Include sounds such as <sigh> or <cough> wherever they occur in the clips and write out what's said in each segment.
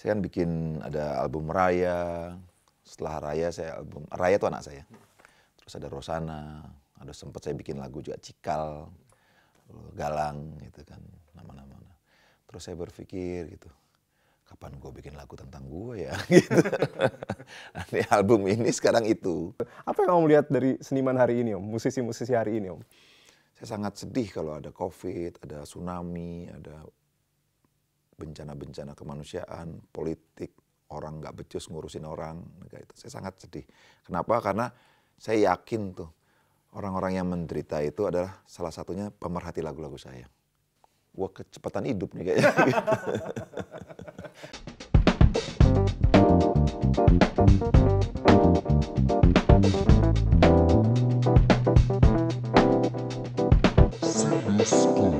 saya kan bikin ada album Raya. Setelah Raya saya album Raya itu anak saya. Terus ada Rosana, ada sempat saya bikin lagu juga Cikal, Galang gitu kan nama-nama. Terus saya berpikir gitu, kapan gue bikin lagu tentang gue ya <laughs> gitu. Nanti album ini sekarang itu. Apa yang kamu lihat dari seniman hari ini om, musisi-musisi hari ini om? Saya sangat sedih kalau ada covid, ada tsunami, ada bencana-bencana kemanusiaan, politik, orang nggak becus ngurusin orang, itu saya sangat sedih. Kenapa? Karena saya yakin tuh orang-orang yang menderita itu adalah salah satunya pemerhati lagu-lagu saya. Wah kecepatan hidup nih kayaknya. <laughs>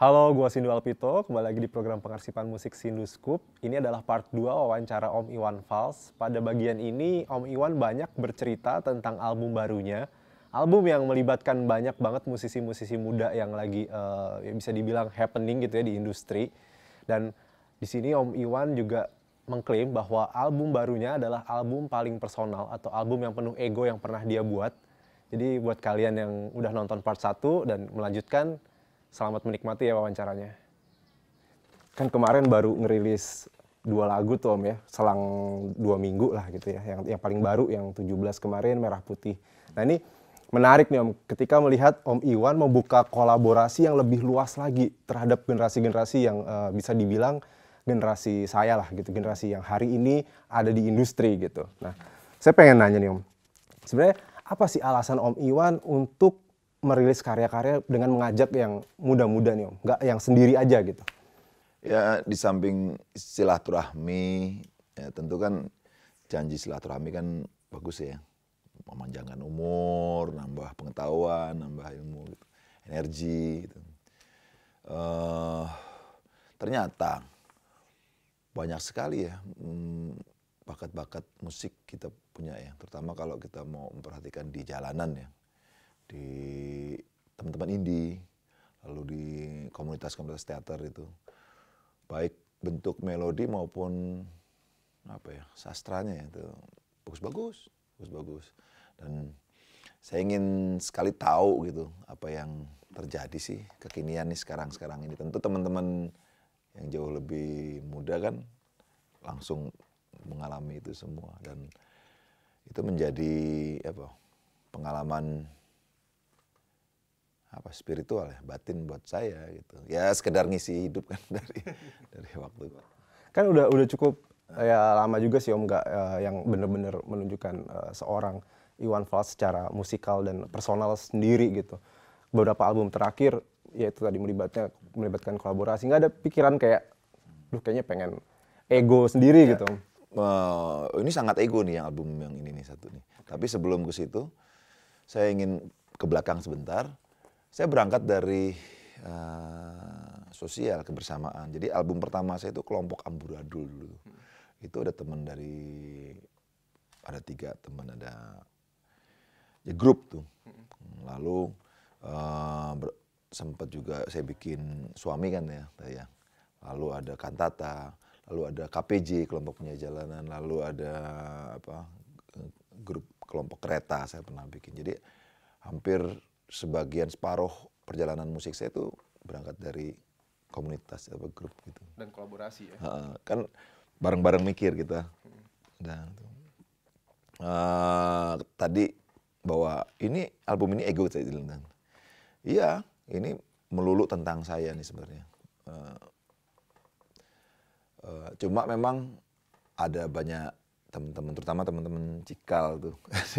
Halo, gue Sindu Alpito, kembali lagi di program pengarsipan musik Sindu Scoop. Ini adalah part 2 wawancara Om Iwan Fals. Pada bagian ini, Om Iwan banyak bercerita tentang album barunya. Album yang melibatkan banyak banget musisi-musisi muda yang lagi uh, ya bisa dibilang happening gitu ya di industri. Dan di sini Om Iwan juga mengklaim bahwa album barunya adalah album paling personal atau album yang penuh ego yang pernah dia buat. Jadi buat kalian yang udah nonton part 1 dan melanjutkan, selamat menikmati ya wawancaranya. Kan kemarin baru ngerilis dua lagu tuh Om ya, selang dua minggu lah gitu ya. Yang, yang paling baru yang 17 kemarin Merah Putih. Nah ini menarik nih Om, ketika melihat Om Iwan membuka kolaborasi yang lebih luas lagi terhadap generasi-generasi yang uh, bisa dibilang generasi saya lah gitu, generasi yang hari ini ada di industri gitu. Nah saya pengen nanya nih Om, sebenarnya apa sih alasan Om Iwan untuk merilis karya-karya dengan mengajak yang muda-muda nih om, nggak yang sendiri aja gitu? Ya di samping silaturahmi, ya tentu kan janji silaturahmi kan bagus ya, memanjangkan umur, nambah pengetahuan, nambah ilmu, gitu. energi. Gitu. Uh, ternyata banyak sekali ya mm, bakat-bakat musik kita punya ya, terutama kalau kita mau memperhatikan di jalanan ya di teman-teman indie, lalu di komunitas-komunitas teater itu. Baik bentuk melodi maupun apa ya, sastranya ya, itu bagus-bagus, bagus-bagus. Dan saya ingin sekali tahu gitu apa yang terjadi sih kekinian nih sekarang-sekarang ini. Tentu teman-teman yang jauh lebih muda kan langsung mengalami itu semua dan itu menjadi apa pengalaman apa spiritual ya batin buat saya gitu ya sekedar ngisi hidup kan <laughs> dari dari waktu itu kan udah udah cukup ya lama juga sih om nggak uh, yang bener-bener menunjukkan uh, seorang Iwan Fals secara musikal dan personal sendiri gitu beberapa album terakhir yaitu tadi melibatnya melibatkan kolaborasi nggak ada pikiran kayak duh kayaknya pengen ego sendiri ya, gitu uh, ini sangat ego nih yang album yang ini nih satu nih tapi sebelum ke situ saya ingin ke belakang sebentar saya berangkat dari uh, sosial kebersamaan. Jadi album pertama saya itu kelompok Amburadul dulu. Hmm. Itu ada teman dari ada tiga teman ada ya grup tuh. Hmm. Lalu uh, ber, sempat juga saya bikin suami kan ya, ya. Lalu ada kantata, lalu ada KPJ kelompok punya jalanan, lalu ada apa eh, grup kelompok kereta saya pernah bikin. Jadi hampir sebagian separuh perjalanan musik saya itu berangkat dari komunitas atau grup gitu. Dan kolaborasi ya. Uh, kan bareng-bareng mikir kita. Gitu. Hmm. Dan uh, tadi bahwa ini album ini ego saya bilang. Kan. Iya, ini melulu tentang saya nih sebenarnya. Uh, uh, cuma memang ada banyak teman-teman terutama teman-teman Cikal tuh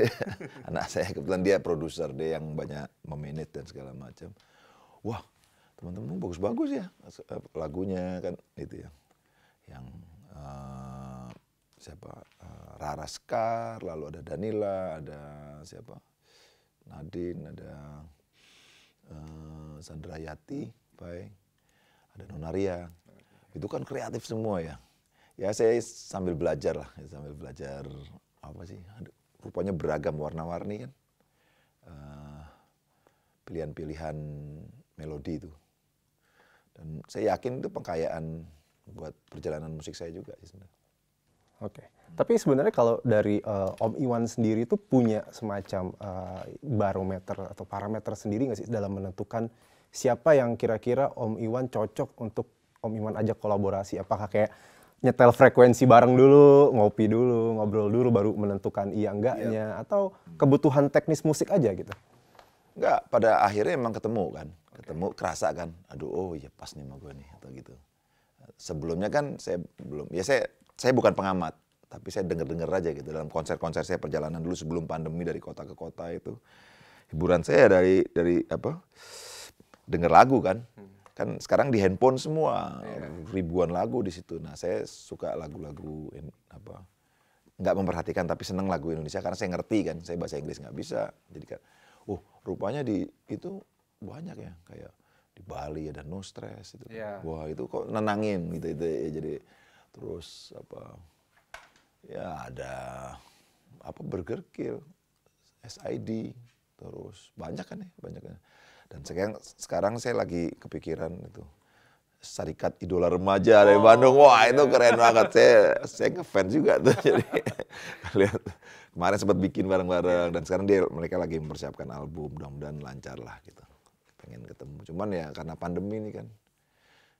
<laughs> anak saya kebetulan dia produser dia yang banyak memanage dan segala macam wah teman-teman bagus-bagus ya eh, lagunya kan itu ya yang uh, siapa uh, Rara Skar lalu ada Danila ada siapa Nadine ada uh, Sandra Yati baik ada Nonaria itu kan kreatif semua ya ya saya sambil belajar lah sambil belajar apa sih Aduh, rupanya beragam warna-warni kan pilihan eh, pilihan-pilihan melodi itu dan saya yakin itu pengkayaan buat perjalanan musik saya juga sih sebenarnya. Oke, okay. tapi sebenarnya kalau dari uh, Om Iwan sendiri itu punya semacam uh, barometer atau parameter sendiri nggak sih dalam menentukan siapa yang kira-kira Om Iwan cocok untuk Om Iwan ajak kolaborasi? Apakah kayak nyetel frekuensi bareng dulu, ngopi dulu, ngobrol dulu baru menentukan iya enggaknya yep. Iya. atau kebutuhan teknis musik aja gitu. Enggak, pada akhirnya emang ketemu kan. Ketemu okay. kerasa kan. Aduh, oh ya pas nih sama gue nih atau gitu. Sebelumnya kan saya belum ya saya saya bukan pengamat, tapi saya denger-denger aja gitu dalam konser-konser saya perjalanan dulu sebelum pandemi dari kota ke kota itu. Hiburan saya dari dari apa? denger lagu kan. Hmm kan sekarang di handphone semua yeah. ribuan lagu di situ. Nah saya suka lagu-lagu apa nggak memperhatikan tapi seneng lagu Indonesia karena saya ngerti kan saya bahasa Inggris nggak bisa jadi kan oh rupanya di itu banyak ya kayak di Bali ada no stress itu yeah. wah itu kok nenangin gitu itu ya, jadi terus apa ya ada apa Burger Kill SID terus banyak kan ya banyak kan dan sekarang, sekarang saya lagi kepikiran itu. sarikat Idola Remaja oh, dari Bandung. Wah, yeah. itu keren banget. Saya saya ngefans juga tuh. <laughs> Jadi lihat kemarin sempat bikin bareng-bareng dan sekarang dia mereka lagi mempersiapkan album. Mudah-mudahan lancar lah gitu. Pengen ketemu. Cuman ya karena pandemi ini kan.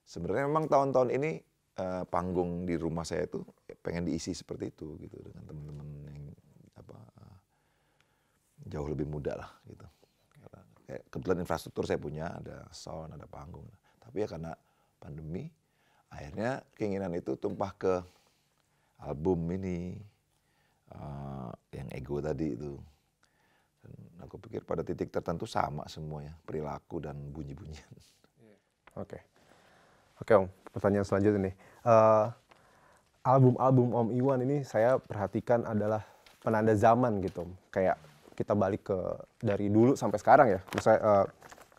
Sebenarnya memang tahun-tahun ini uh, panggung di rumah saya tuh pengen diisi seperti itu gitu dengan teman-teman yang apa uh, jauh lebih muda lah gitu. Kayak kebetulan infrastruktur saya punya, ada sound, ada panggung. Tapi ya karena pandemi, akhirnya keinginan itu tumpah ke album ini, uh, yang ego tadi itu. Dan aku pikir pada titik tertentu sama semuanya, perilaku dan bunyi-bunyian. <laughs> Oke. Oke Om, pertanyaan selanjutnya nih. Uh, album-album Om Iwan ini saya perhatikan adalah penanda zaman gitu Om. Kayak kita balik ke dari dulu sampai sekarang ya. misalnya uh, eh,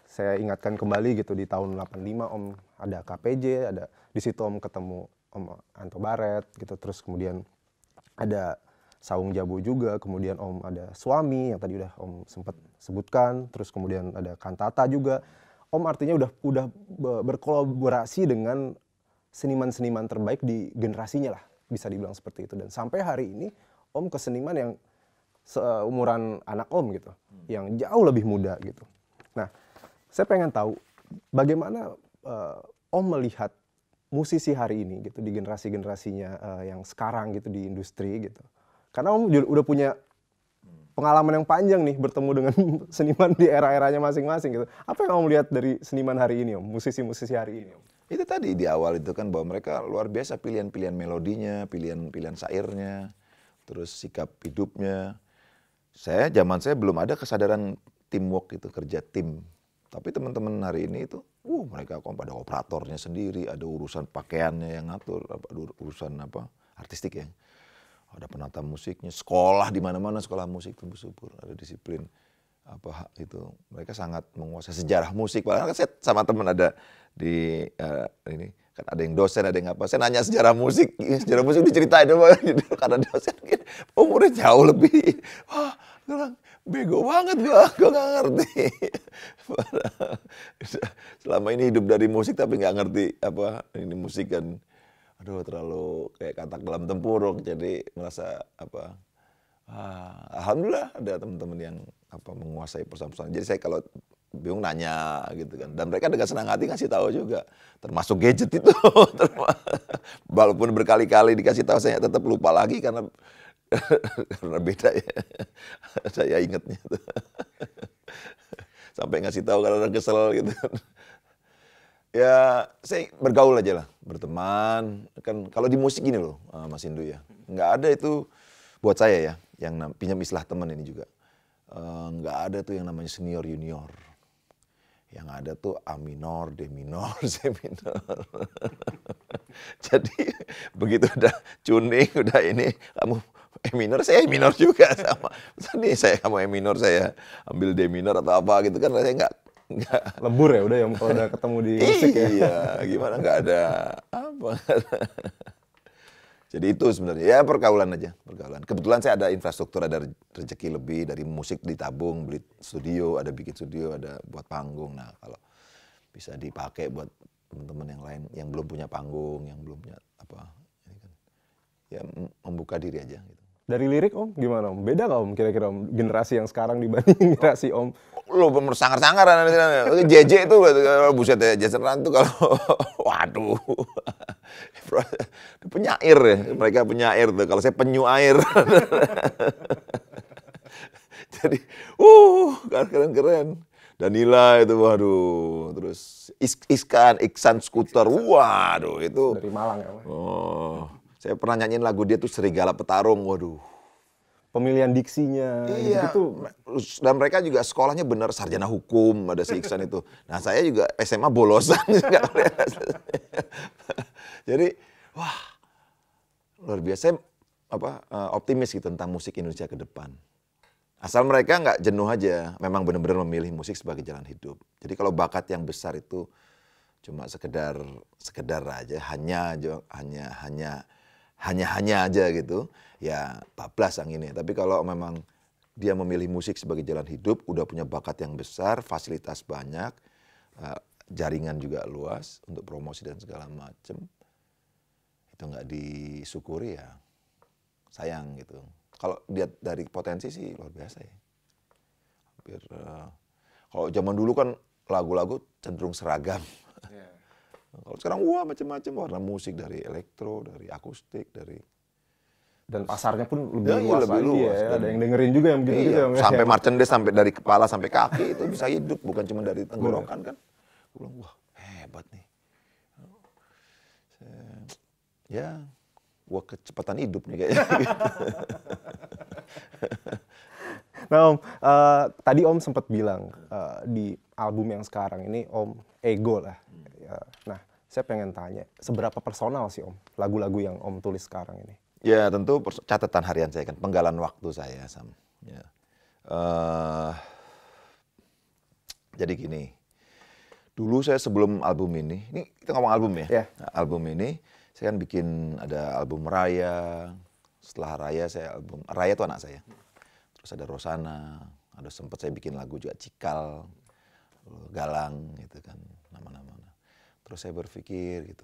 saya ingatkan kembali gitu di tahun 85 Om ada KPJ, ada di situ Om ketemu Om Anto Baret gitu terus kemudian ada Saung Jabu juga, kemudian Om ada suami yang tadi udah Om sempat sebutkan, terus kemudian ada Kantata juga. Om artinya udah udah berkolaborasi dengan seniman-seniman terbaik di generasinya lah, bisa dibilang seperti itu. Dan sampai hari ini Om keseniman yang seumuran anak om gitu, yang jauh lebih muda gitu. Nah, saya pengen tahu bagaimana uh, om melihat musisi hari ini gitu di generasi-generasinya uh, yang sekarang gitu di industri gitu. Karena om udah punya pengalaman yang panjang nih bertemu dengan <laughs> seniman di era-eranya masing-masing gitu. Apa yang om lihat dari seniman hari ini om, musisi-musisi hari ini om? Itu tadi di awal itu kan bahwa mereka luar biasa pilihan-pilihan melodinya, pilihan-pilihan sairnya, terus sikap hidupnya, saya zaman saya belum ada kesadaran teamwork itu kerja tim. Tapi teman-teman hari ini itu, uh mereka kok pada operatornya sendiri, ada urusan pakaiannya yang ngatur, apa, urusan apa artistik ya. Ada penata musiknya, sekolah di mana-mana sekolah musik tumbuh subur, ada disiplin apa itu mereka sangat menguasai sejarah musik bahkan saya sama teman ada di uh, ini kan ada yang dosen ada yang apa saya nanya sejarah musik sejarah musik diceritain dong gitu. karena dosen gitu, umurnya jauh lebih wah Gue bilang, bego banget gue, gue gak ngerti. <laughs> Selama ini hidup dari musik tapi gak ngerti apa ini musik kan. Aduh terlalu kayak katak dalam tempurung jadi merasa apa. Ah, Alhamdulillah ada teman-teman yang apa menguasai perusahaan-perusahaan. Jadi saya kalau bingung nanya gitu kan. Dan mereka dengan senang hati ngasih tahu juga. Termasuk gadget itu. <laughs> Walaupun berkali-kali dikasih tahu saya tetap lupa lagi karena <laughs> Karena beda ya. <laughs> Saya ingatnya. Tuh. Sampai ngasih tahu karena kesel gitu. ya saya bergaul aja lah, berteman. Kan kalau di musik ini loh, eh, Mas Indu ya. Nggak ada itu buat saya ya, yang pinjam istilah teman ini juga. Eh, nggak ada tuh yang namanya senior junior yang ada tuh A minor, D minor, <laughs> C minor. Jadi begitu udah cuning udah ini, kamu <laughs> E minor saya E minor juga <laughs> sama. Tadi nih saya kamu E minor saya ambil D minor atau apa gitu kan saya nggak nggak lembur ya udah yang kalau udah ketemu di <laughs> musik ya. Iya, gimana nggak ada apa. Jadi itu sebenarnya ya pergaulan aja, pergaulan. Kebetulan saya ada infrastruktur, ada rezeki lebih dari musik ditabung, beli studio, ada bikin studio, ada buat panggung. Nah, kalau bisa dipakai buat teman-teman yang lain yang belum punya panggung, yang belum punya apa, kan. ya membuka diri aja gitu. Dari lirik Om gimana Om? Beda nggak Om kira-kira Om generasi yang sekarang dibanding <laughs> generasi Om? Lo bersangar-sangar JJ itu buset ya jajaran tuh kalau <laughs> waduh <laughs> penyair ya mereka penyair tuh kalau saya penyu air jadi uh keren-keren Danila itu waduh terus Iskan Iksan Skuter waduh itu dari Malang ya oh saya pernah nyanyiin lagu dia tuh Serigala Petarung, waduh. Pemilihan diksinya, iya. gitu. Dan mereka juga sekolahnya benar sarjana hukum, ada si Iksan itu. Nah saya juga SMA bolosan. <laughs> Jadi, wah luar biasa saya, apa, eh, optimis gitu tentang musik Indonesia ke depan. Asal mereka nggak jenuh aja, memang benar-benar memilih musik sebagai jalan hidup. Jadi kalau bakat yang besar itu cuma sekedar sekedar aja, hanya hanya hanya hanya-hanya aja gitu, ya bablas anginnya. Tapi kalau memang dia memilih musik sebagai jalan hidup, udah punya bakat yang besar, fasilitas banyak, eh, jaringan juga luas untuk promosi dan segala macem, itu nggak disyukuri ya sayang gitu. Kalau dia dari potensi sih luar biasa ya. Hampir eh, kalau zaman dulu kan lagu-lagu cenderung seragam. Kalau sekarang wah macam-macam warna musik dari elektro, dari akustik, dari dan pasarnya pun lebih ya, iya, luas, lebih ya. luas ya. ada yang dengerin juga yang begitu iya, gitu, sampai ya. merchandise sampai dari kepala sampai kaki itu bisa hidup bukan cuma dari tenggorokan kan. Gue bilang wah hebat nih. Ya, wah kecepatan hidup nih kayaknya. <laughs> nah Om, uh, tadi Om sempat bilang uh, di album yang sekarang ini Om ego lah Eh, nah, saya pengen tanya, seberapa personal sih Om lagu-lagu yang Om tulis sekarang ini? Ya tentu catatan harian saya kan, penggalan waktu saya Sam. Ya. Uh, jadi gini, dulu saya sebelum album ini, ini kita ngomong album ya, yeah. album ini saya kan bikin ada album Raya, setelah Raya saya album, Raya itu anak saya. Terus ada Rosana, ada sempat saya bikin lagu juga Cikal, Galang gitu kan, nama-nama Terus saya berpikir gitu,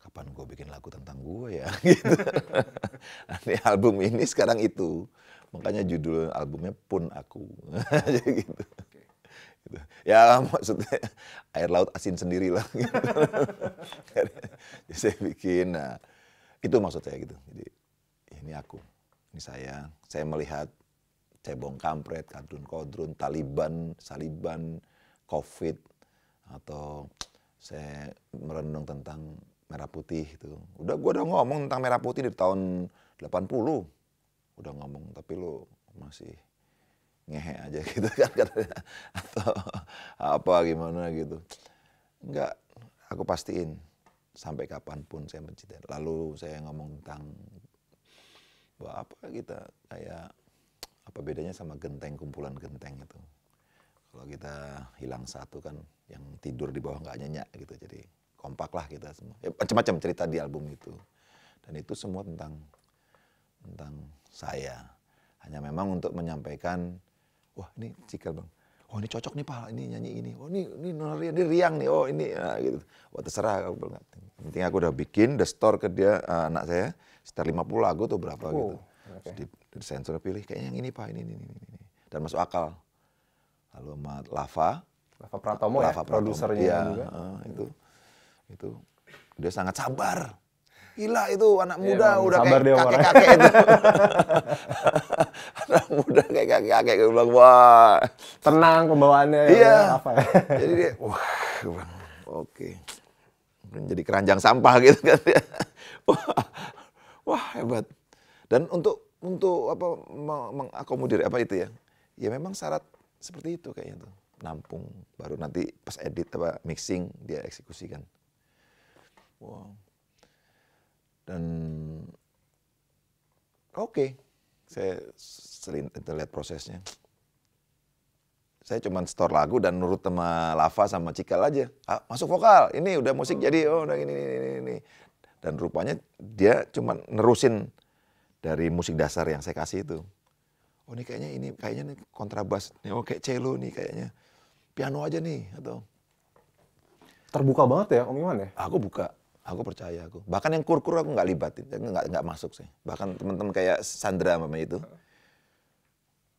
kapan gue bikin lagu tentang gue ya <laughs> gitu. Nanti album ini sekarang itu. Makanya judul albumnya pun aku. <laughs> gitu. gitu. Ya maksudnya air laut asin sendiri lah. Gitu. <laughs> Jadi saya bikin, nah, itu maksud saya gitu. Jadi ini aku, ini saya. Saya melihat cebong kampret, kadrun kodrun, taliban, saliban, covid, atau saya merenung tentang merah putih itu. Udah gue udah ngomong tentang merah putih di tahun 80. Udah ngomong tapi lu masih ngehe aja <laughs> gitu kan katanya. Atau apa gimana gitu. Enggak, aku pastiin sampai kapanpun saya mencintai. Lalu saya ngomong tentang bahwa apa kita kayak apa bedanya sama genteng kumpulan genteng itu. Kalau kita hilang satu kan yang tidur di bawah nggak nyenyak gitu jadi kompak lah kita semua ya, macam-macam cerita di album itu dan itu semua tentang tentang saya hanya memang untuk menyampaikan wah ini cikal bang oh ini cocok nih pak ini nyanyi ini oh ini ini nari ini riang nih oh ini nah, gitu wah terserah aku bilang penting aku udah bikin the store ke dia uh, anak saya sekitar 50 lagu tuh berapa oh, gitu okay. di, di sensor pilih kayaknya yang ini pak ini ini ini, ini. dan masuk akal lalu sama lava Lava Pratomo Lava ya, Pratomo. produsernya ya, juga. Uh, itu itu dia sangat sabar. Gila itu anak iya, muda ya, udah kayak kakek-kakek itu. <laughs> anak muda kayak kakek-kakek gue bilang wah tenang pembawaannya ya, iya. apa ya. <laughs> Jadi dia wah oke. Okay. Jadi keranjang sampah gitu kan ya. <laughs> wah, wah hebat. Dan untuk untuk apa mengakomodir apa itu ya? Ya memang syarat seperti itu kayaknya tuh nampung baru nanti pas edit apa mixing dia eksekusikan wow dan oke okay. saya sering lihat prosesnya saya cuman store lagu dan nurut sama Lava sama Cikal aja ah, masuk vokal ini udah musik jadi oh udah ini ini ini dan rupanya dia cuman nerusin dari musik dasar yang saya kasih itu oh ini kayaknya ini kayaknya ini kontrabas oke oh cello nih kayaknya piano aja nih atau terbuka banget ya Om Iwan ya? Aku buka, aku percaya aku. Bahkan yang kur-kur aku nggak libatin, nggak nggak masuk sih. Bahkan teman-teman kayak Sandra mama itu,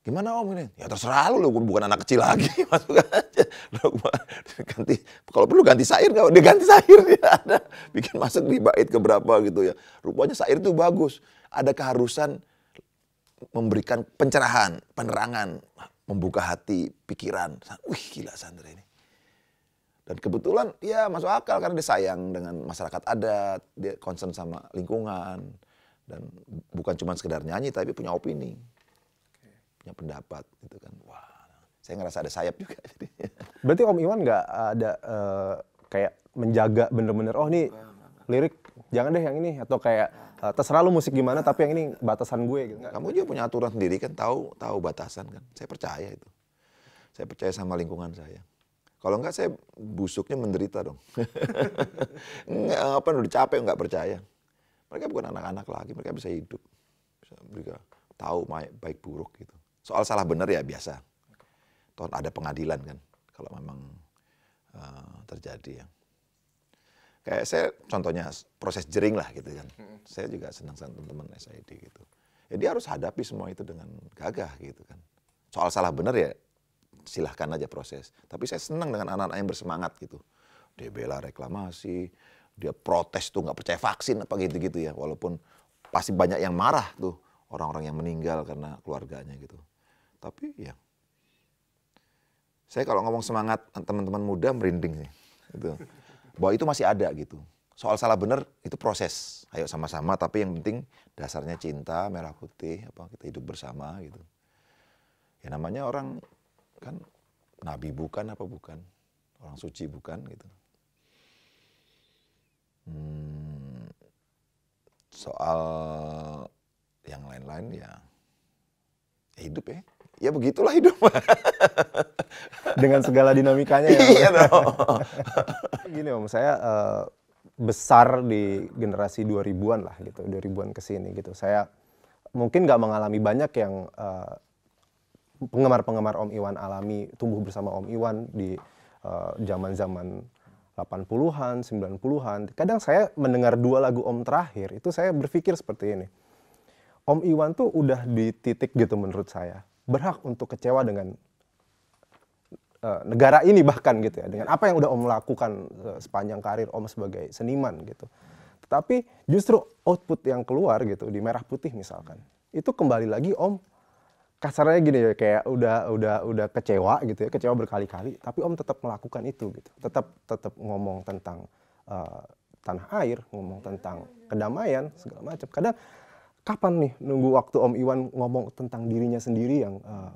gimana Om ini? Ya terserah lu, gue bukan anak kecil lagi, <laughs> masuk aja. <laughs> ganti, kalau perlu ganti sair nggak? Dia ganti sair ya <laughs> ada, bikin masuk di bait keberapa gitu ya. Rupanya sair itu bagus, ada keharusan memberikan pencerahan, penerangan membuka hati, pikiran. Wih gila Sandra ini. Dan kebetulan ya masuk akal karena dia sayang dengan masyarakat adat, dia concern sama lingkungan. Dan bukan cuma sekedar nyanyi tapi punya opini, punya pendapat gitu kan. Wah saya ngerasa ada sayap juga. <laughs> Berarti Om Iwan nggak ada uh, kayak menjaga bener-bener, oh nih lirik jangan deh yang ini atau kayak Eh, terserah lu musik gimana tapi yang ini batasan gue gitu. kamu juga punya aturan sendiri kan tahu tahu batasan kan. Saya percaya itu. Saya percaya sama lingkungan saya. Kalau enggak saya busuknya menderita dong. enggak, <laughs> apa udah capek enggak percaya. Mereka bukan anak-anak lagi, mereka bisa hidup. Bisa, mereka tahu baik buruk gitu. Soal salah benar ya biasa. Tuhan ada pengadilan kan kalau memang uh, terjadi ya kayak saya contohnya proses jering lah gitu kan. Hmm. Saya juga senang sama teman-teman SID gitu. Ya dia harus hadapi semua itu dengan gagah gitu kan. Soal salah benar ya silahkan aja proses. Tapi saya senang dengan anak-anak yang bersemangat gitu. Dia bela reklamasi, dia protes tuh nggak percaya vaksin apa gitu-gitu ya. Walaupun pasti banyak yang marah tuh orang-orang yang meninggal karena keluarganya gitu. Tapi ya saya kalau ngomong semangat teman-teman muda merinding sih. Gitu bahwa itu masih ada gitu. Soal salah benar itu proses. Ayo sama-sama tapi yang penting dasarnya cinta, merah putih, apa kita hidup bersama gitu. Ya namanya orang kan nabi bukan apa bukan? Orang suci bukan gitu. Hmm, soal yang lain-lain ya, ya hidup ya ya begitulah hidup. <laughs> Dengan segala dinamikanya ya. ya? Iya dong. <laughs> Gini om, saya uh, besar di generasi 2000-an lah gitu, 2000-an ke sini gitu. Saya mungkin nggak mengalami banyak yang penggemar eh, penggemar-penggemar Om Iwan alami tumbuh bersama Om Iwan di eh, zaman-zaman uh, 80-an, 90-an. Kadang saya mendengar dua lagu Om terakhir, itu saya berpikir seperti ini. Om Iwan tuh udah di titik gitu menurut saya berhak untuk kecewa dengan uh, negara ini bahkan gitu ya dengan apa yang udah Om lakukan uh, sepanjang karir Om sebagai seniman gitu. Tetapi justru output yang keluar gitu di merah putih misalkan itu kembali lagi Om kasarnya gini ya kayak udah udah udah kecewa gitu ya kecewa berkali-kali tapi om tetap melakukan itu gitu tetap tetap ngomong tentang uh, tanah air ngomong tentang kedamaian segala macam kadang kapan nih nunggu waktu Om Iwan ngomong tentang dirinya sendiri yang uh,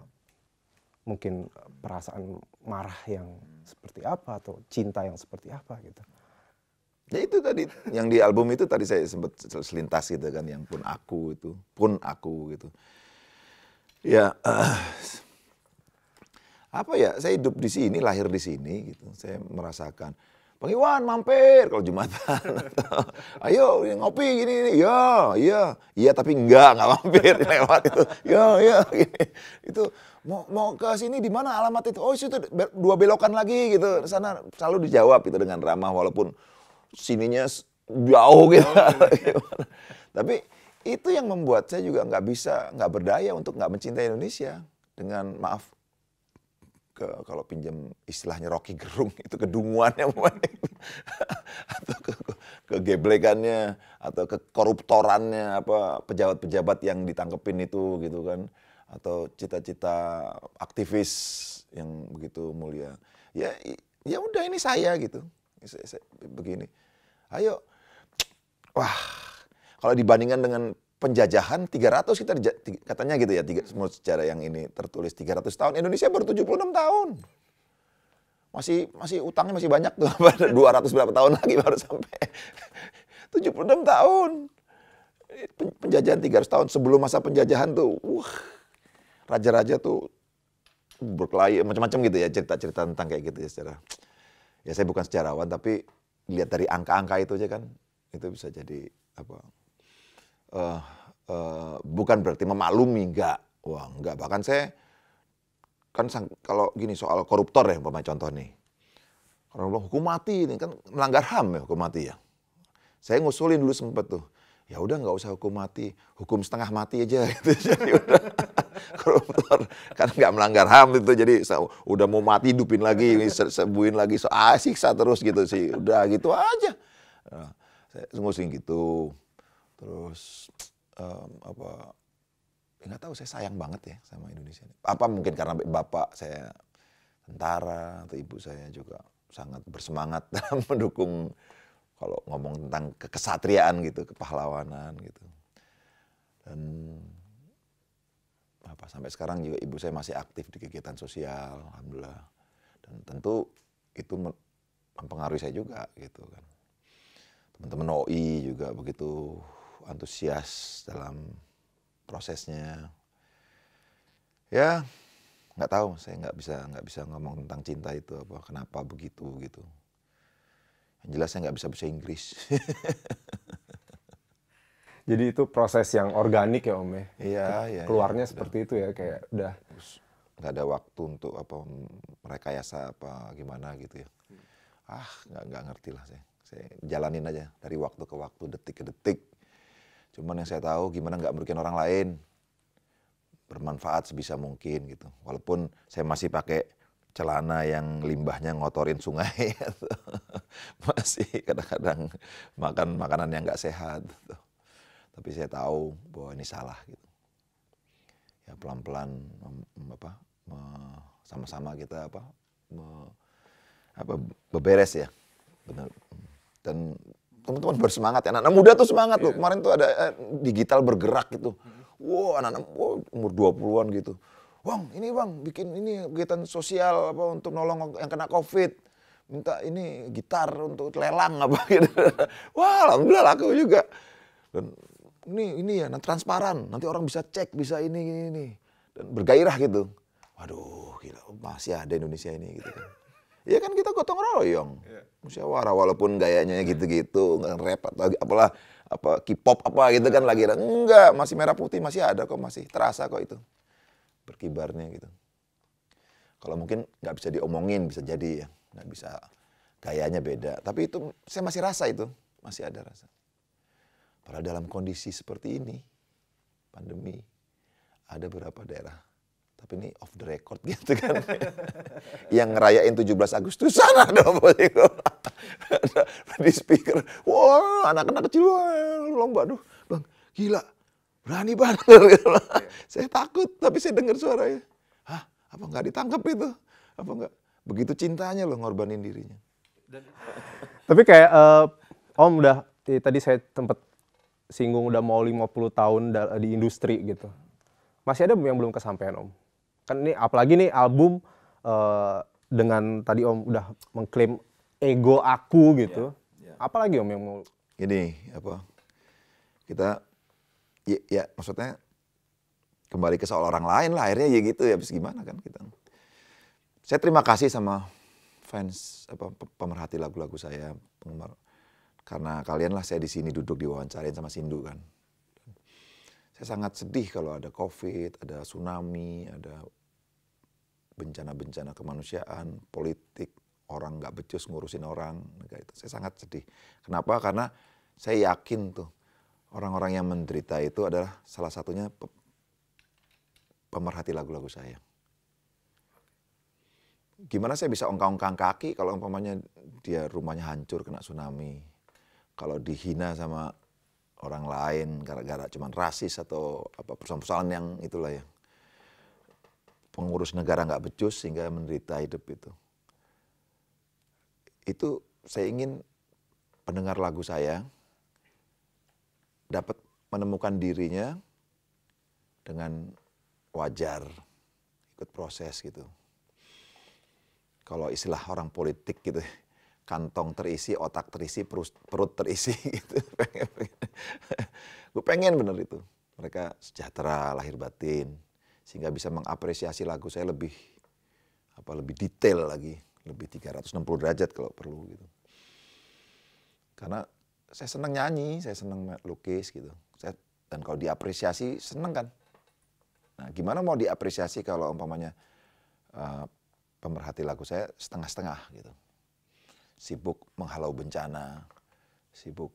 mungkin perasaan marah yang seperti apa atau cinta yang seperti apa gitu. Ya itu tadi yang di album itu tadi saya sempat selintas gitu kan yang pun aku itu, pun aku gitu. Ya uh, apa ya, saya hidup di sini, lahir di sini gitu. Saya merasakan Bang Iwan mampir kalau Jumatan. <laughs> Ayo ngopi gini, gini. Ya, iya. Iya tapi enggak, enggak mampir <laughs> lewat itu. Ya, iya, iya Itu mau mau ke sini di mana alamat itu? Oh, situ dua belokan lagi gitu. Sana selalu dijawab itu dengan ramah walaupun sininya jauh gitu. Iya. <laughs> tapi itu yang membuat saya juga nggak bisa, nggak berdaya untuk nggak mencintai Indonesia. Dengan maaf, ke, kalau pinjam istilahnya Rocky Gerung <laughs> itu kedunguannya atau ke, ke, kegeblekannya atau kekoruptorannya apa pejabat-pejabat yang ditangkepin itu gitu kan atau cita-cita aktivis yang begitu mulia ya ya udah ini saya gitu saya, saya, begini ayo wah kalau dibandingkan dengan penjajahan 300 kita katanya gitu ya semua secara yang ini tertulis 300 tahun Indonesia baru 76 tahun masih masih utangnya masih banyak tuh 200 <laughs> berapa tahun lagi baru sampai 76 <laughs> tahun penjajahan 300 tahun sebelum masa penjajahan tuh wah raja-raja tuh berkelahi macam-macam gitu ya cerita-cerita tentang kayak gitu ya secara ya saya bukan sejarawan tapi lihat dari angka-angka itu aja kan itu bisa jadi apa uh, uh, bukan berarti memaklumi, enggak. Wah, enggak. Bahkan saya kan sang, kalau gini soal koruptor ya umpama contoh nih. Orang bilang hukum mati ini kan melanggar HAM ya hukum mati ya. Saya ngusulin dulu sempet tuh. Ya udah nggak usah hukum mati, hukum setengah mati aja <laughs> gitu. Jadi udah <laughs> koruptor kan nggak melanggar HAM itu jadi udah mau mati hidupin lagi, sebuin lagi, so, ah, siksa terus gitu sih. Udah gitu aja. Nah, saya ngusulin gitu terus um, apa ya nggak tahu saya sayang banget ya sama Indonesia apa mungkin karena bapak saya tentara atau ibu saya juga sangat bersemangat <laughs> dalam mendukung kalau ngomong tentang kekesatriaan gitu kepahlawanan gitu dan apa sampai sekarang juga ibu saya masih aktif di kegiatan sosial alhamdulillah dan tentu itu mempengaruhi saya juga gitu kan teman-teman OI juga begitu antusias dalam prosesnya. Ya, nggak tahu, saya nggak bisa nggak bisa ngomong tentang cinta itu apa, kenapa begitu gitu. Yang jelas saya nggak bisa bahasa Inggris. <laughs> Jadi itu proses yang organik ya Om ya. Iya, iya, iya. Keluarnya ya, seperti udah. itu ya kayak udah nggak ada waktu untuk apa merekayasa apa gimana gitu ya. Hmm. Ah, nggak nggak ngerti lah saya. Saya jalanin aja dari waktu ke waktu, detik ke detik. Cuman yang saya tahu gimana nggak merugikan orang lain, bermanfaat sebisa mungkin gitu. Walaupun saya masih pakai celana yang limbahnya ngotorin sungai, <laughs> gitu. masih kadang-kadang makan makanan yang nggak sehat. Gitu. Tapi saya tahu bahwa ini salah gitu. Ya pelan-pelan apa sama-sama kita apa apa beberes ya benar dan teman-teman bersemangat. ya Anak-anak muda tuh semangat yeah. loh. Iya. Kemarin tuh ada eh, digital bergerak gitu. Hmm. Wow, anak-anak wow, umur 20-an gitu. Bang, ini bang, bikin ini kegiatan sosial apa untuk nolong yang kena COVID. Minta ini gitar untuk lelang apa <laughs> gitu. Wah, alhamdulillah laku juga. Dan ini ini ya, nah, transparan. Nanti orang bisa cek, bisa ini, ini, ini. Dan bergairah gitu. Waduh, gila, masih ada Indonesia ini gitu kan. Ya kan kita gotong royong. Yeah. Musyawarah walaupun gayanya gitu-gitu, nggak repot lagi apalah apa K-pop apa gitu kan lagi enggak, masih merah putih masih ada kok masih terasa kok itu. Berkibarnya gitu. Kalau mungkin nggak bisa diomongin bisa jadi ya, nggak bisa gayanya beda, tapi itu saya masih rasa itu, masih ada rasa. Padahal dalam kondisi seperti ini, pandemi, ada beberapa daerah tapi ini off the record <laughs> gitu kan. yang ngerayain 17 Agustus sana boleh politiko. <laughs> di speaker, wah anak-anak kecil wah, lomba aduh. Bang, gila. Berani banget. <laughs> saya takut tapi saya dengar suaranya. Hah, apa nggak ditangkap itu? Apa nggak? Begitu cintanya loh ngorbanin dirinya. tapi kayak uh, Om udah ya, tadi saya tempat singgung udah mau 50 tahun di industri gitu. Masih ada yang belum kesampaian Om? kan ini apalagi nih album uh, dengan tadi om udah mengklaim ego aku gitu yeah, yeah. apalagi om yang mau ini apa kita ya, ya maksudnya kembali ke soal orang lain lah akhirnya ya gitu ya habis gimana kan kita saya terima kasih sama fans apa pemerhati lagu-lagu saya penggemar karena kalianlah saya di sini duduk diwawancarin sama Sindu kan saya sangat sedih kalau ada COVID, ada tsunami, ada bencana-bencana kemanusiaan, politik, orang nggak becus ngurusin orang, itu. Saya sangat sedih. Kenapa? Karena saya yakin tuh orang-orang yang menderita itu adalah salah satunya pemerhati lagu-lagu saya. Gimana saya bisa ongkang-ongkang kaki kalau umpamanya dia rumahnya hancur kena tsunami, kalau dihina sama orang lain gara-gara cuman rasis atau apa persoalan-persoalan yang itulah ya pengurus negara nggak becus sehingga menderita hidup itu itu saya ingin pendengar lagu saya dapat menemukan dirinya dengan wajar ikut proses gitu kalau istilah orang politik gitu kantong terisi, otak terisi, perut, perut terisi <laughs> gitu. Gue pengen bener itu. Mereka sejahtera lahir batin sehingga bisa mengapresiasi lagu saya lebih apa lebih detail lagi, lebih 360 derajat kalau perlu gitu. Karena saya senang nyanyi, saya senang lukis gitu. Saya, dan kalau diapresiasi seneng kan. Nah, gimana mau diapresiasi kalau umpamanya uh, pemerhati lagu saya setengah-setengah gitu sibuk menghalau bencana, sibuk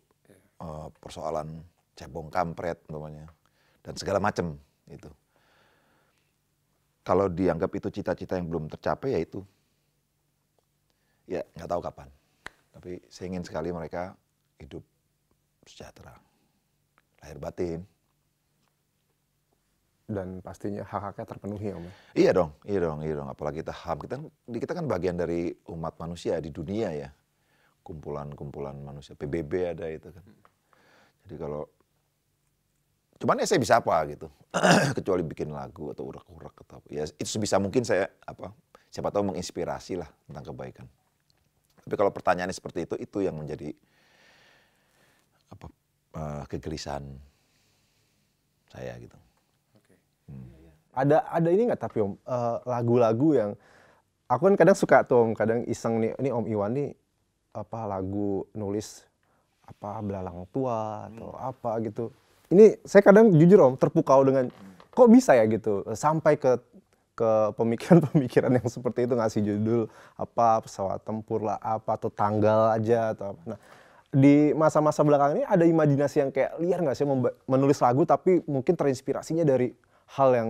uh, persoalan cebong kampret namanya dan segala macam itu. Kalau dianggap itu cita-cita yang belum tercapai ya itu. Ya nggak tahu kapan. Tapi saya ingin sekali mereka hidup sejahtera, lahir batin dan pastinya hak-haknya terpenuhi Om. Ya? Iya dong, iya dong, iya dong. Apalagi kita HAM, kita, kan, kita kan bagian dari umat manusia di dunia ya. Kumpulan-kumpulan manusia, PBB ada itu kan. Jadi kalau, cuman ya saya bisa apa gitu. <clears throat> Kecuali bikin lagu atau urak-urak atau Ya itu sebisa mungkin saya apa, siapa tahu menginspirasi lah tentang kebaikan. Tapi kalau pertanyaannya seperti itu, itu yang menjadi apa eh, kegelisahan saya gitu. Ada ada ini nggak tapi om lagu eh, lagu-lagu yang aku kan kadang suka tuh om kadang iseng nih ini om Iwan nih apa lagu nulis apa belalang tua atau hmm. apa gitu. Ini saya kadang jujur om terpukau dengan kok bisa ya gitu sampai ke ke pemikiran-pemikiran yang seperti itu ngasih judul apa pesawat tempur lah apa atau tanggal aja atau apa. Nah, di masa-masa belakang ini ada imajinasi yang kayak liar nggak sih menulis lagu tapi mungkin terinspirasinya dari hal yang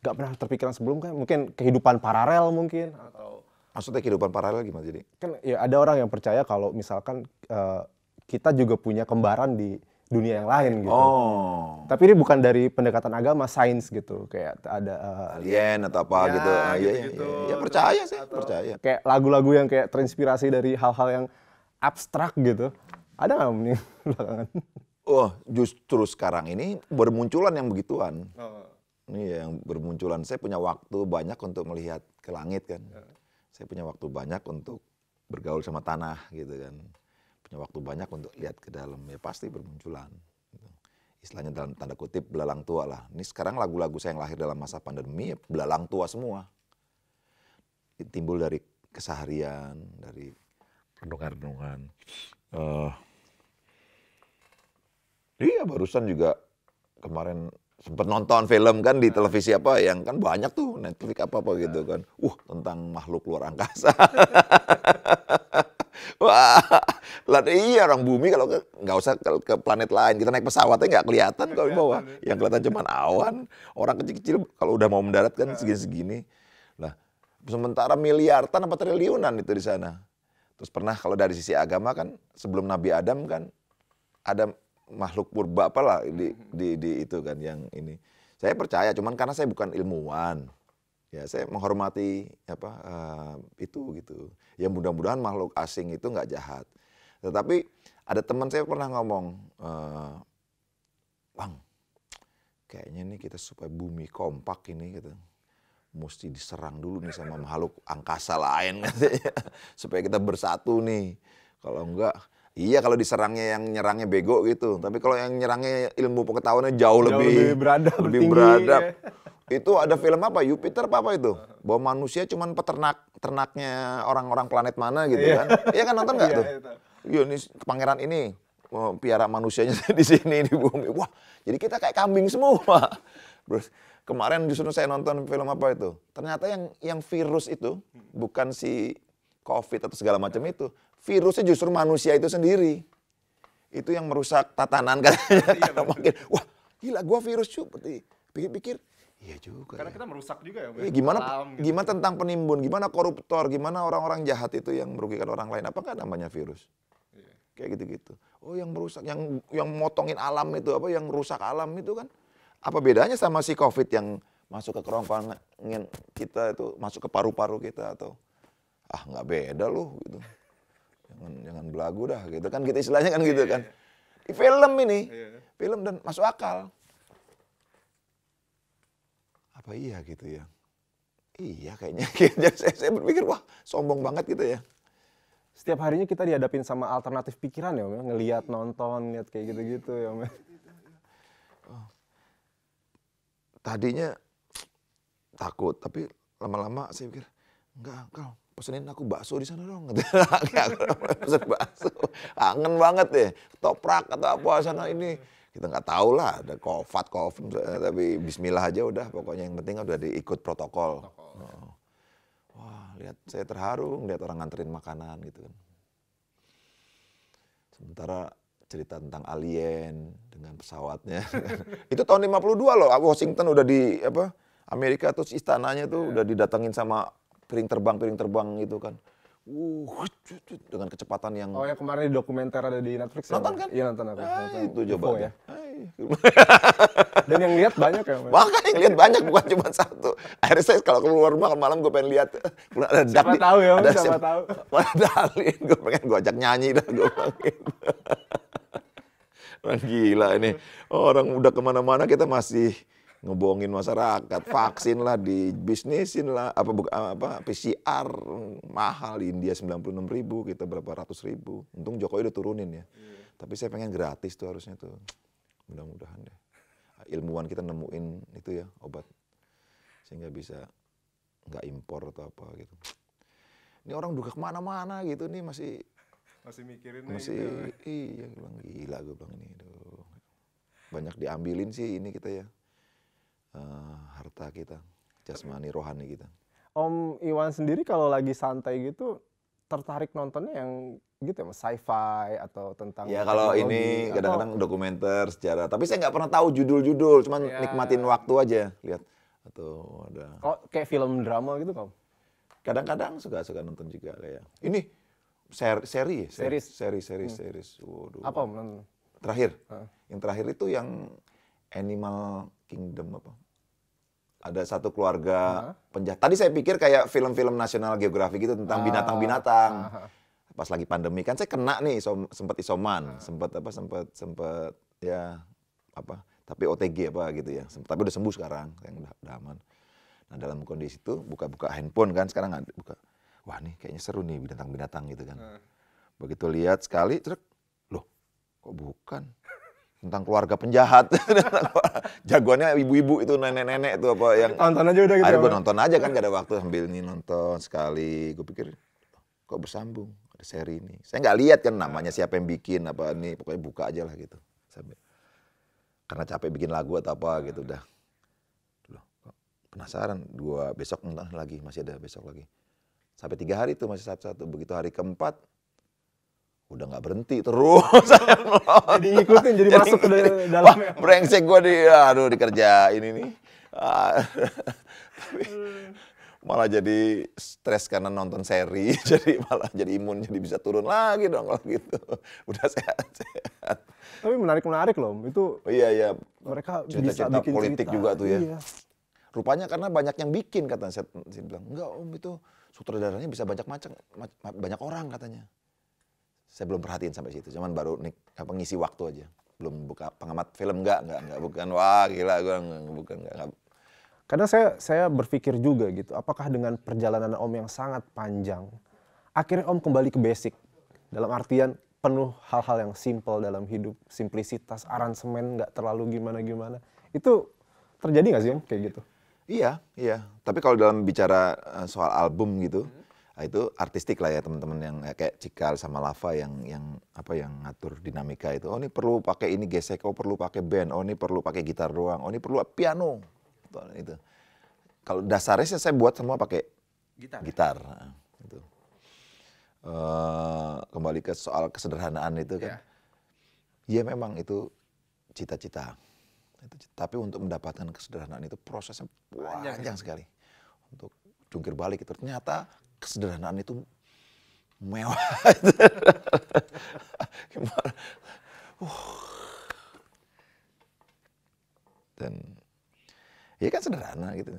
gak pernah terpikiran sebelumnya kan? mungkin kehidupan paralel mungkin atau maksudnya kehidupan paralel gimana jadi kan ya ada orang yang percaya kalau misalkan uh, kita juga punya kembaran di dunia yang lain gitu oh. tapi ini bukan dari pendekatan agama sains gitu kayak ada uh, alien atau apa ya, gitu. gitu, ya, gitu. Ya, ya, percaya sih atau percaya kayak lagu-lagu yang kayak terinspirasi dari hal-hal yang abstrak gitu ada nggak <laughs> belakangan Oh, justru sekarang ini bermunculan yang begituan. Oh. Ini iya, yang bermunculan. Saya punya waktu banyak untuk melihat ke langit kan. Oh. Saya punya waktu banyak untuk bergaul sama tanah gitu kan. Punya waktu banyak untuk lihat ke dalam ya pasti bermunculan. Istilahnya dalam tanda kutip belalang tua lah. Ini sekarang lagu-lagu saya yang lahir dalam masa pandemi belalang tua semua. Timbul dari keseharian, dari renungan-renungan. Uh, Iya barusan juga kemarin sempat nonton film kan di televisi apa yang kan banyak tuh Netflix apa apa gitu iya. kan. Uh tentang makhluk luar angkasa. <laughs> Wah, lah iya orang bumi kalau nggak usah ke, ke planet lain kita naik pesawatnya nggak kelihatan kalau di bawah. Iya. Yang kelihatan cuma awan. Orang kecil-kecil kalau udah mau mendarat kan iya. segini-segini. Nah, sementara miliaran apa triliunan itu di sana. Terus pernah kalau dari sisi agama kan sebelum Nabi Adam kan Adam makhluk purba apalah di, hmm. di, di itu kan yang ini. Saya percaya, cuman karena saya bukan ilmuwan, ya saya menghormati apa uh, itu gitu. Ya mudah-mudahan makhluk asing itu nggak jahat. Tetapi ada teman saya pernah ngomong, uh, bang, kayaknya nih kita supaya bumi kompak ini gitu mesti diserang dulu nih sama makhluk angkasa lain <laughs> katanya supaya kita bersatu nih kalau enggak Iya kalau diserangnya yang nyerangnya bego gitu, tapi kalau yang nyerangnya ilmu pengetahuannya jauh, jauh lebih, lebih beradab, lebih tinggi, beradab. Ya. Itu ada film apa? Jupiter apa apa itu? Bahwa manusia cuma peternak ternaknya orang-orang planet mana gitu iya. kan? Iya kan nonton nggak iya, tuh? Iya. iya ini pangeran ini piara manusianya <laughs> di sini di bumi. Wah jadi kita kayak kambing semua. Terus kemarin justru saya nonton film apa itu? Ternyata yang yang virus itu bukan si COVID atau segala macam itu, virusnya justru manusia itu sendiri. Itu yang merusak tatanan kan? <laughs> Iya, <laughs> makin, wah gila gua virus cuy. Pikir-pikir, iya juga. Karena ya. kita merusak juga ya, ya. Iya, gimana, Alam, gitu. gimana tentang penimbun, gimana koruptor, gimana orang-orang jahat itu yang merugikan orang lain. Apakah namanya virus? Iya. Kayak gitu-gitu. Oh yang merusak, yang yang motongin alam itu apa, yang rusak alam itu kan. Apa bedanya sama si covid yang masuk ke kerongkongan kita itu masuk ke paru-paru kita atau ah nggak beda loh gitu jangan jangan belagu dah gitu kan kita gitu, istilahnya kan gitu iya, kan iya. di film ini iya. film dan masuk akal apa iya gitu ya iya kayaknya <laughs> saya, saya berpikir wah sombong banget gitu ya setiap harinya kita dihadapin sama alternatif pikiran ya om ya. ngelihat nonton lihat kayak gitu-gitu ya om ya. oh. tadinya takut tapi lama-lama saya pikir enggak kau pesenin aku bakso di sana dong. pesen <laughs> bakso. Angen banget deh. Toprak atau apa sana ini. Kita nggak tahu lah ada kofat, kofat. Tapi bismillah aja udah. Pokoknya yang penting udah diikut protokol. protokol. Oh. Wah lihat saya terharu lihat orang nganterin makanan gitu kan. Sementara cerita tentang alien dengan pesawatnya. <laughs> itu tahun 52 loh, Washington udah di apa Amerika terus istananya tuh yeah. udah didatengin sama piring terbang piring terbang gitu kan uh dengan kecepatan yang oh ya kemarin di dokumenter ada di Netflix ya, nonton ya? kan iya nonton aku ah, nonton. Ay, itu coba ya <laughs> dan yang lihat banyak ya Bahkan yang lihat banyak bukan cuma satu akhirnya saya kalau keluar rumah malam gue pengen lihat ada siapa di, tahu ya ada siapa, siapa tahu <laughs> mana dalin gue pengen gue ajak nyanyi dah gue bilang orang gila ini orang udah kemana-mana kita masih ngebohongin masyarakat vaksin lah di bisnisin lah apa apa PCR mahal di India 96 ribu kita berapa ratus ribu untung Jokowi udah turunin ya hmm. tapi saya pengen gratis tuh harusnya tuh mudah-mudahan deh ilmuwan kita nemuin itu ya obat sehingga bisa nggak impor atau apa gitu ini orang duga kemana-mana gitu nih masih masih mikirin masih gitu. iya bilang gila gue bilang ini tuh banyak diambilin sih ini kita ya uh, harta kita, jasmani rohani kita. Om Iwan sendiri kalau lagi santai gitu tertarik nontonnya yang gitu ya, sci-fi atau tentang ya kalau ini kadang-kadang dokumenter sejarah tapi saya nggak pernah tahu judul-judul cuman ya. nikmatin waktu aja lihat atau ada oh, kayak film drama gitu kamu kadang-kadang suka-suka nonton juga kayak ini seri ya? seri seri seri seri hmm. waduh apa menonton? terakhir huh? yang terakhir itu yang animal Kingdom apa? Ada satu keluarga uh -huh. penjahat. Tadi saya pikir kayak film-film nasional geografi gitu tentang ah, binatang-binatang. Uh ah, -huh. Ah. Pas lagi pandemi kan saya kena nih isom, sempat isoman, uh -huh. sempat apa sempat sempat ya apa? Tapi OTG apa gitu ya. Sempet, tapi udah sembuh sekarang, yang udah, aman. Nah, dalam kondisi itu buka-buka handphone kan sekarang ada buka. Wah, nih kayaknya seru nih binatang-binatang gitu kan. Uh. Begitu lihat sekali, truk, loh, kok bukan? tentang keluarga penjahat. <laughs> jagoannya ibu-ibu itu nenek-nenek itu apa yang nonton aja udah gitu. Akhirnya ya, gue nonton aja kan gak ada waktu sambil ini nonton sekali. Gue pikir kok bersambung ada seri ini. Saya nggak lihat kan namanya siapa yang bikin apa ini pokoknya buka aja lah gitu. sambil karena capek bikin lagu atau apa gitu udah. Loh, penasaran Dua besok nonton lagi masih ada besok lagi. Sampai tiga hari itu masih satu-satu. Begitu hari keempat udah nggak berhenti terus diikutin <laughs> jadi ikutin jadi, <laughs> jadi masuk ke dalam wah, ya. brengsek gue di aduh dikerjain ini ah. <laughs> tapi malah jadi stres karena nonton seri jadi malah jadi imun jadi bisa turun lagi dong kalau gitu udah sehat sehat tapi menarik menarik loh itu iya iya mereka cerita cerita bikin politik cerita. juga tuh ya iya. rupanya karena banyak yang bikin katanya saya, saya bilang enggak om itu sutradaranya bisa banyak macam banyak orang katanya saya belum perhatiin sampai situ cuman baru nih apa ngisi waktu aja belum buka pengamat film nggak nggak nggak bukan wah gila gue nggak bukan nggak karena saya saya berpikir juga gitu apakah dengan perjalanan om yang sangat panjang akhirnya om kembali ke basic dalam artian penuh hal-hal yang simple dalam hidup simplisitas aransemen nggak terlalu gimana gimana itu terjadi nggak sih om kayak gitu iya iya tapi kalau dalam bicara eh, soal album gitu hmm Nah, itu artistik lah ya teman-teman yang eh, kayak Cikal sama Lava yang yang apa yang ngatur dinamika itu. Oh ini perlu pakai ini gesek, oh perlu pakai band, oh ini perlu pakai gitar doang, oh ini perlu piano. Itu. Kalau dasarnya saya buat semua pakai gitar. gitar. Itu. Uh, eh, kembali ke soal kesederhanaan itu kan. ya, ya memang itu cita-cita. Tapi untuk mendapatkan kesederhanaan itu prosesnya panjang, ya. panjang sekali. Untuk jungkir balik itu ternyata kesederhanaan itu mewah. <laughs> Gimana? Dan ya kan sederhana gitu.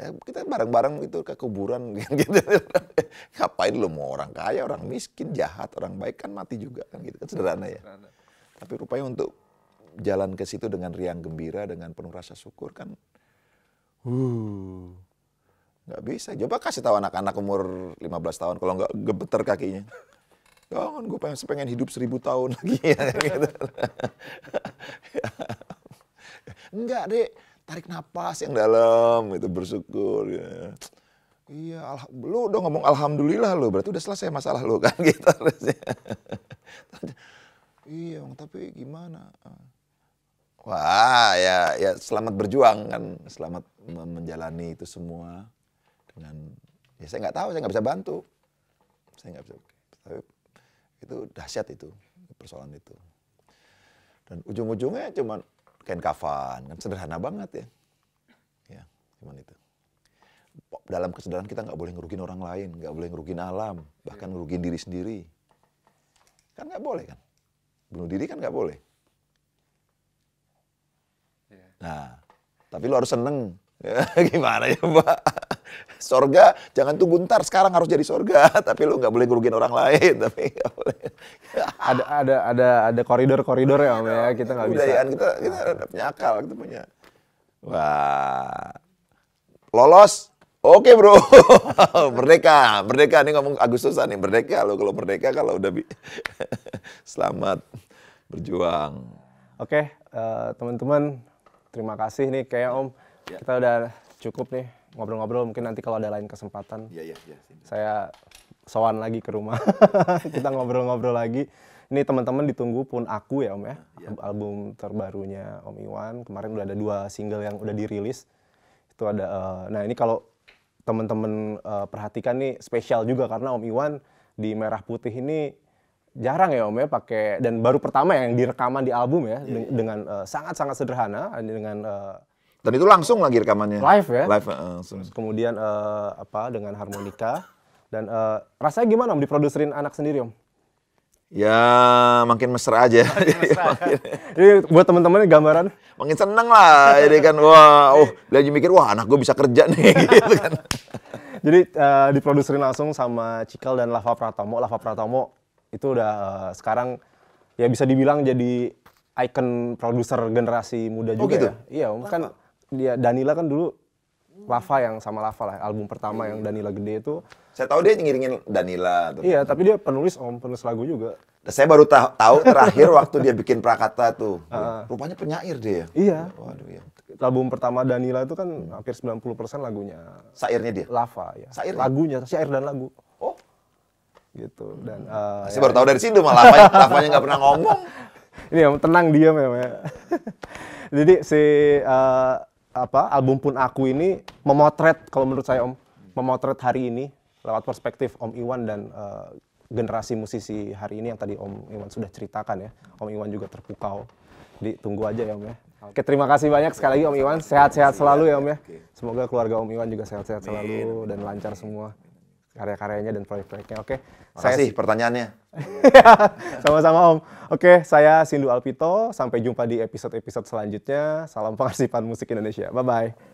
Ya, kita bareng-bareng itu ke kuburan <laughs> gitu. Ngapain lu mau orang kaya, orang miskin, jahat, orang baik kan mati juga kan gitu. Kan sederhana ya. Tapi rupanya untuk jalan ke situ dengan riang gembira, dengan penuh rasa syukur kan. Uh, Nggak bisa. Coba kasih tahu anak-anak umur 15 tahun kalau nggak gebeter kakinya. Jangan, gue pengen, pengen hidup seribu tahun <laughs> lagi. gitu. Enggak deh, tarik nafas yang dalam itu bersyukur. Gitu. Iya, lu udah ngomong alhamdulillah lo, berarti udah selesai masalah lo <laughs> kan gitu harusnya. iya, tapi gimana? Wah, ya ya selamat berjuang kan, selamat menjalani itu semua dengan ya saya nggak tahu saya nggak bisa bantu saya nggak bisa tapi itu dahsyat itu persoalan itu dan ujung-ujungnya cuma kain kafan kan sederhana banget ya ya cuman itu dalam kesadaran kita nggak boleh ngerugin orang lain nggak boleh ngerugin alam bahkan ngerugin diri sendiri kan nggak boleh kan bunuh diri kan nggak boleh iya. nah tapi lu harus seneng <laughs> gimana ya mbak <laughs> sorga jangan tunggu ntar sekarang harus jadi sorga <laughs> tapi lu nggak boleh ngerugiin orang lain <laughs> tapi gak boleh ada ada ada ada koridor koridor ya om ya iya, kita nggak bisa budayaan kita kita ada punya akal kita punya wah lolos Oke bro, merdeka, merdeka Ini ngomong Agustusan nih merdeka lo kalau merdeka kalau udah bi selamat berjuang. Oke, okay, uh, eh, teman-teman terima kasih nih kayak Om ya. kita udah cukup nih ngobrol-ngobrol mungkin nanti kalau ada lain kesempatan. Iya, iya, iya. Saya sowan lagi ke rumah. <laughs> Kita ngobrol-ngobrol lagi. Ini teman-teman ditunggu pun aku ya Om ya. ya. Album terbarunya Om Iwan. Kemarin udah ada dua single yang udah dirilis. Itu ada uh, nah ini kalau teman-teman uh, perhatikan nih spesial juga karena Om Iwan di Merah Putih ini jarang ya Om ya pakai dan baru pertama yang direkaman di album ya, ya, ya. dengan eh, sangat-sangat uh, sederhana dengan uh, dan itu langsung lagi rekamannya. Live ya? Live. Uh, langsung. Kemudian uh, apa dengan harmonika dan uh, rasanya gimana om diproduserin anak sendiri om? Ya makin mesra aja. Makin mesra. <laughs> makin, Jadi buat teman-teman gambaran? Makin seneng lah. Jadi <laughs> kan wah, oh lagi mikir wah anak gue bisa kerja nih <laughs> gitu kan. Jadi uh, diproduserin langsung sama Cikal dan Lava Pratomo. Lava Pratomo itu udah uh, sekarang ya bisa dibilang jadi ikon produser generasi muda oh juga oh, gitu? ya. Iya, om kan dia Danila kan dulu Lava yang sama Lava lah album pertama hmm. yang Danila gede itu saya tahu dia ngiringin Danila tuh. iya tapi dia penulis om penulis lagu juga saya baru ta tahu terakhir waktu dia bikin Prakata tuh uh, <laughs> rupanya penyair dia iya waduh ya album pertama Danila itu kan hmm. hampir 90% lagunya sairnya dia Lava ya sair lagunya syair dan lagu oh gitu dan uh, saya ya, baru tahu dari situ malah Lava Lavanya nggak pernah ngomong <laughs> ini yang tenang dia memang ya. <laughs> jadi si uh, apa album pun aku ini memotret kalau menurut saya Om, memotret hari ini lewat perspektif Om Iwan dan uh, generasi musisi hari ini yang tadi Om Iwan sudah ceritakan ya. Om Iwan juga terpukau. Ditunggu aja ya Om ya. Oke, terima kasih banyak sekali lagi Om Iwan. Sehat-sehat iya, selalu ya Om ya. Semoga keluarga Om Iwan juga sehat-sehat selalu dan lancar semua karya-karyanya dan proyek-proyeknya. Oke. Okay. sih sih pertanyaannya. <laughs> Sama-sama Om. Oke, okay, saya Sindu Alpito. Sampai jumpa di episode-episode selanjutnya. Salam pengarsipan musik Indonesia. Bye-bye.